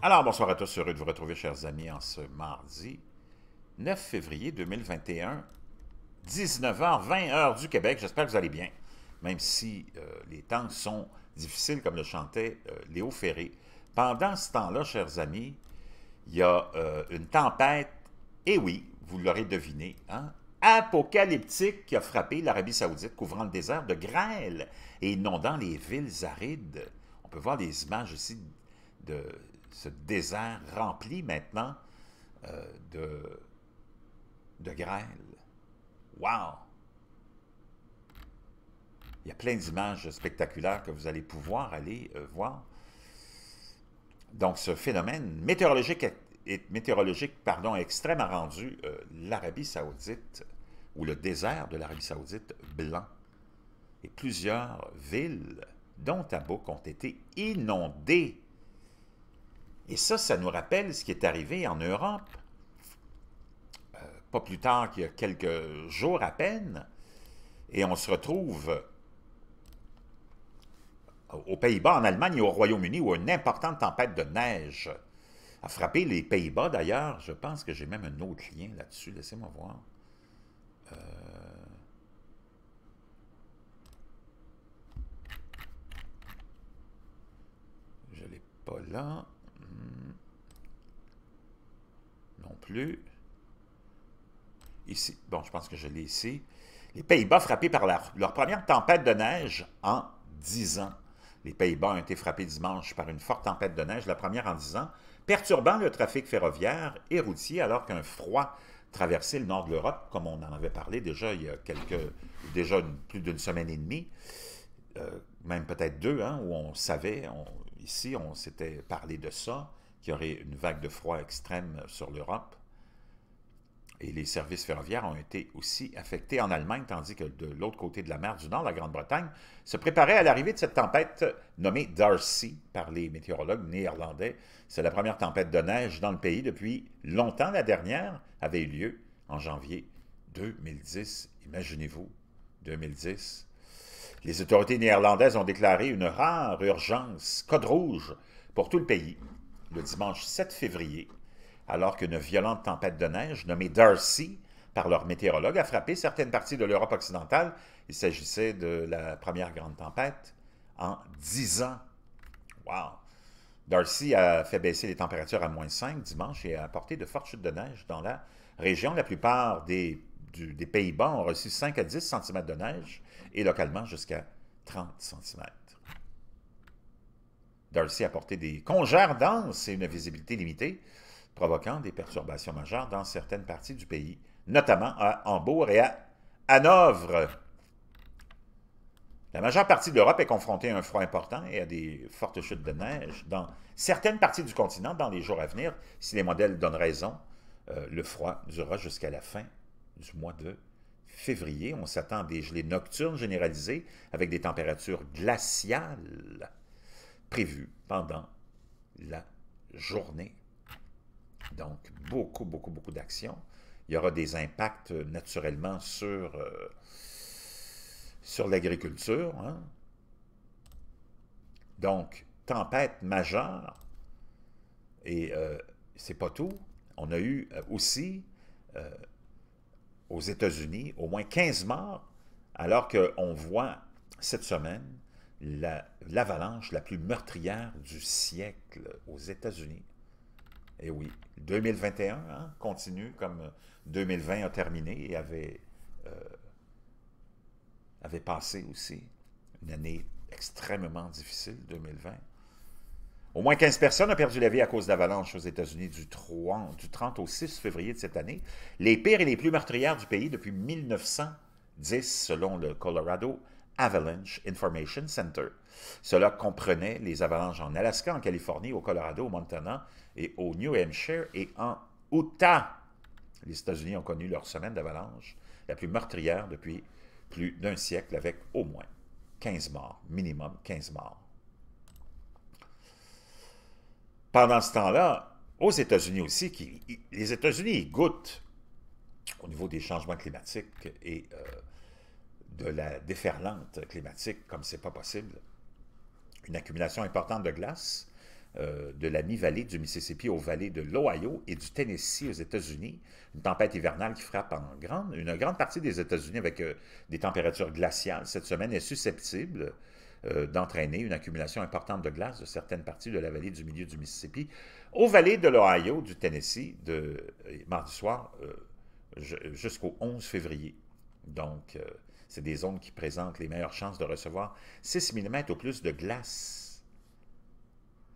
Alors, bonsoir à tous, heureux de vous retrouver, chers amis, en ce mardi 9 février 2021, 19h, 20h du Québec. J'espère que vous allez bien, même si euh, les temps sont difficiles, comme le chantait euh, Léo Ferré. Pendant ce temps-là, chers amis, il y a euh, une tempête, et oui, vous l'aurez deviné, hein, apocalyptique qui a frappé l'Arabie saoudite, couvrant le désert de grêle et inondant les villes arides. On peut voir des images ici de ce désert rempli maintenant euh, de, de grêle. Wow! Il y a plein d'images spectaculaires que vous allez pouvoir aller euh, voir. Donc, ce phénomène météorologique, est météorologique pardon, extrême a rendu euh, l'Arabie saoudite, ou le désert de l'Arabie saoudite, blanc. Et plusieurs villes, dont Tabouk, ont été inondées et ça, ça nous rappelle ce qui est arrivé en Europe, euh, pas plus tard qu'il y a quelques jours à peine, et on se retrouve aux Pays-Bas, en Allemagne et au Royaume-Uni, où une importante tempête de neige a frappé les Pays-Bas. D'ailleurs, je pense que j'ai même un autre lien là-dessus. Laissez-moi voir. Euh, je ne l'ai pas là. Ici, bon, je pense que je l'ai ici. Les Pays-Bas frappés par leur première tempête de neige en 10 ans. Les Pays-Bas ont été frappés dimanche par une forte tempête de neige, la première en 10 ans, perturbant le trafic ferroviaire et routier alors qu'un froid traversait le nord de l'Europe, comme on en avait parlé déjà il y a quelques, déjà plus d'une semaine et demie, euh, même peut-être deux, hein, où on savait, ici, on s'était parlé de ça, qu'il y aurait une vague de froid extrême sur l'Europe. Et les services ferroviaires ont été aussi affectés en Allemagne, tandis que de l'autre côté de la mer du Nord, la Grande-Bretagne, se préparait à l'arrivée de cette tempête nommée Darcy par les météorologues néerlandais. C'est la première tempête de neige dans le pays depuis longtemps. La dernière avait eu lieu en janvier 2010. Imaginez-vous, 2010. Les autorités néerlandaises ont déclaré une rare urgence, code rouge, pour tout le pays, le dimanche 7 février alors qu'une violente tempête de neige nommée Darcy par leurs météorologues a frappé certaines parties de l'Europe occidentale. Il s'agissait de la première grande tempête en 10 ans. Wow! Darcy a fait baisser les températures à moins 5 dimanche et a apporté de fortes chutes de neige dans la région. La plupart des, des Pays-Bas ont reçu 5 à 10 cm de neige et localement jusqu'à 30 cm. Darcy a apporté des congères denses et une visibilité limitée provoquant des perturbations majeures dans certaines parties du pays, notamment à Hambourg et à Hanovre. La majeure partie de l'Europe est confrontée à un froid important et à des fortes chutes de neige dans certaines parties du continent dans les jours à venir. Si les modèles donnent raison, euh, le froid durera jusqu'à la fin du mois de février. On s'attend à des gelées nocturnes généralisées avec des températures glaciales prévues pendant la journée. Donc, beaucoup, beaucoup, beaucoup d'actions. Il y aura des impacts euh, naturellement sur, euh, sur l'agriculture. Hein. Donc, tempête majeure, et euh, c'est pas tout. On a eu euh, aussi aux États-Unis au moins 15 morts, alors qu'on voit cette semaine l'avalanche la plus meurtrière du siècle aux États-Unis. Eh et oui, hein, 2021 continue comme 2020 euh, a terminé et euh, avait, passé aussi une année extrêmement difficile, 2020. Au moins 15 personnes ont perdu la vie à cause d'avalanches aux États-Unis du, du 30 au 6 février de cette année, les pires et les plus meurtrières du pays depuis 1910, selon le Colorado Avalanche Information Center. Cela comprenait les avalanches en Alaska, en Californie, au Colorado, au Montana et au New Hampshire et en Utah. Les États-Unis ont connu leur semaine d'avalanche la plus meurtrière depuis plus d'un siècle avec au moins 15 morts, minimum 15 morts. Pendant ce temps-là, aux États-Unis aussi, les États-Unis goûtent au niveau des changements climatiques et euh, de la déferlante climatique comme c'est pas possible. Une accumulation importante de glace euh, de la mi-vallée du Mississippi aux vallées de l'Ohio et du Tennessee aux États-Unis. Une tempête hivernale qui frappe en grande, une grande partie des États-Unis avec euh, des températures glaciales cette semaine est susceptible euh, d'entraîner une accumulation importante de glace de certaines parties de la vallée du milieu du Mississippi aux vallées de l'Ohio, du Tennessee, de mardi soir jusqu'au 11 février. Donc, c'est des zones qui présentent les meilleures chances de recevoir 6 mm au plus de glace,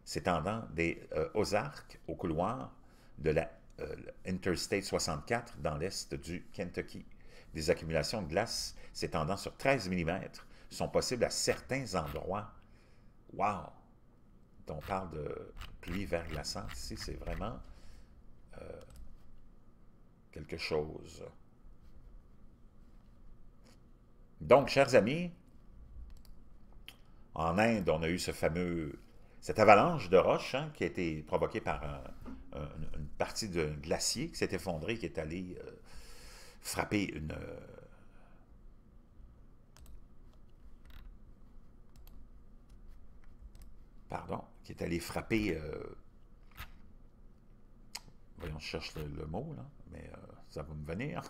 s'étendant des euh, arcs Ozarks au couloir de la euh, Interstate 64 dans l'est du Kentucky. Des accumulations de glace s'étendant sur 13 mm sont possibles à certains endroits. Wow! On parle de pluie verglaçante ici, c'est vraiment euh, quelque chose. Donc, chers amis, en Inde, on a eu ce fameux, cette avalanche de roches hein, qui a été provoquée par une partie d'un glacier qui s'est effondré, qui est allé euh, frapper une, pardon, qui est allé frapper, euh, voyons, je cherche le, mot, là, mais euh, ça va me venir,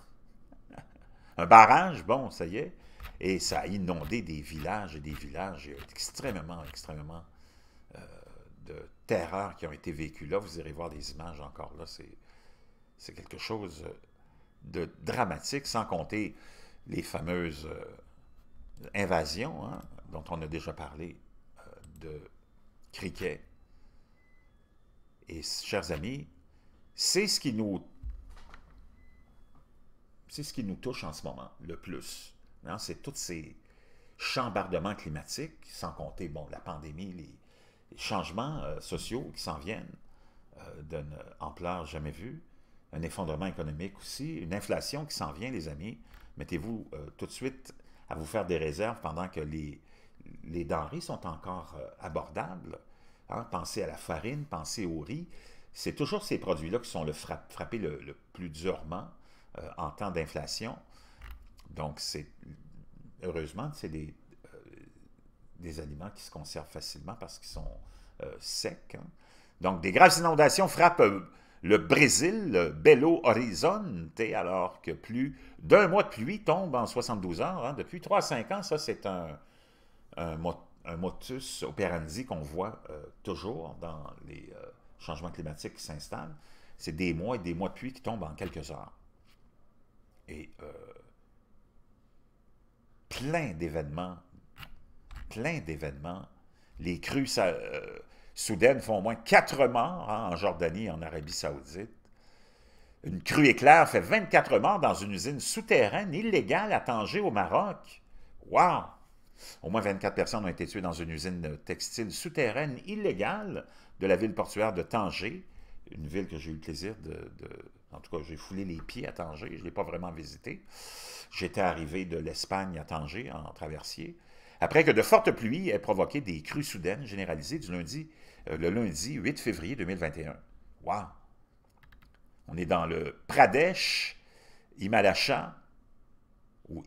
un barrage, bon, ça y est. Et ça a inondé des villages et des villages. Il extrêmement, extrêmement euh, de terreur qui ont été vécues là. Vous irez voir des images encore là. C'est quelque chose de dramatique, sans compter les fameuses euh, invasions hein, dont on a déjà parlé euh, de criquet. Et chers amis, c'est ce qui nous c'est ce qui nous touche en ce moment le plus. Hein? C'est tous ces chambardements climatiques, sans compter bon, la pandémie, les, changements euh, sociaux qui s'en viennent euh, d'une ampleur jamais vue, un effondrement économique aussi, une inflation qui s'en vient, les amis. Mettez-vous euh, tout de suite à vous faire des réserves pendant que les, les denrées sont encore abordables. Hein? Pensez à la farine, pensez au riz. C'est toujours ces produits-là qui sont le frappés le plus durement euh, en temps d'inflation. Donc, c'est heureusement, c'est euh, des, aliments qui se conservent facilement parce qu'ils sont euh, secs. Hein. Donc, des graves inondations frappent le Brésil, le Belo Horizonte, alors que plus d'un mois de pluie tombe en 72 heures. Hein. Depuis 3-5 ans, ça, c'est un, un, motus operandi qu'on voit toujours dans les changements climatiques qui s'installent. C'est des mois et des mois de pluie qui tombent en quelques heures et euh, plein d'événements, plein d'événements. Les crues euh, soudaines font au moins quatre morts hein, en Jordanie et en Arabie saoudite. Une crue éclair fait 24 morts dans une usine souterraine illégale à Tanger au Maroc. Wow! Au moins 24 personnes ont été tuées dans une usine textile souterraine illégale de la ville portuaire de Tanger, une ville que j'ai eu le plaisir de en tout cas, j'ai foulé les pieds à Tanger. Je ne l'ai pas vraiment visité. J'étais arrivé de l'Espagne à Tanger en traversier. Après que de fortes pluies aient provoqué des crues soudaines généralisées du lundi, euh, le lundi 8 février 2021. Wow! On est dans le Pradesh, Himalacha, ou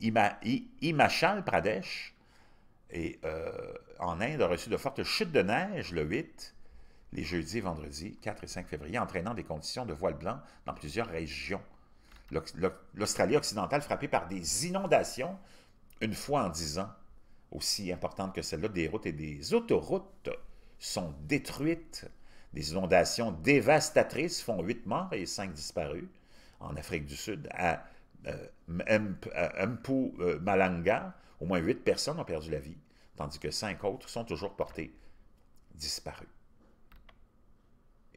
Himachal Pradesh, et euh, en Inde a reçu de fortes chutes de neige le 8 les jeudis et vendredis 4 et 5 février, entraînant des conditions de voile blanc dans plusieurs régions. L'Australie occidentale frappée par des inondations une fois en dix ans, aussi importantes que celles là des routes et des autoroutes sont détruites. Des inondations dévastatrices font huit morts et cinq disparus en Afrique du Sud. À euh, Mpumalanga, euh, Malanga, au moins huit personnes ont perdu la vie, tandis que cinq autres sont toujours portées disparues.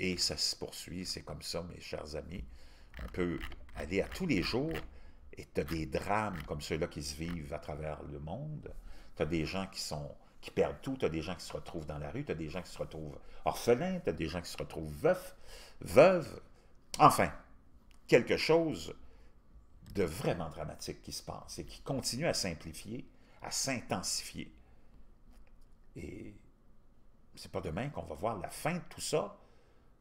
Et ça se poursuit, c'est comme ça, mes chers amis. On peut aller à tous les jours et tu as des drames comme ceux-là qui se vivent à travers le monde. Tu as des gens qui sont qui perdent tout, tu as des gens qui se retrouvent dans la rue, tu as des gens qui se retrouvent orphelins, tu as des gens qui se retrouvent veufs, veuves. Enfin, quelque chose de vraiment dramatique qui se passe et qui continue à simplifier, à s'intensifier. Et c'est pas demain qu'on va voir la fin de tout ça,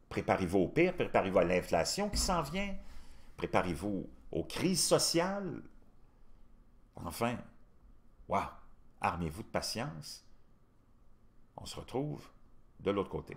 Préparez-vous au pire, préparez-vous à l'inflation qui s'en vient, préparez-vous aux crises sociales. Enfin, waouh, armez-vous de patience. On se retrouve de l'autre côté.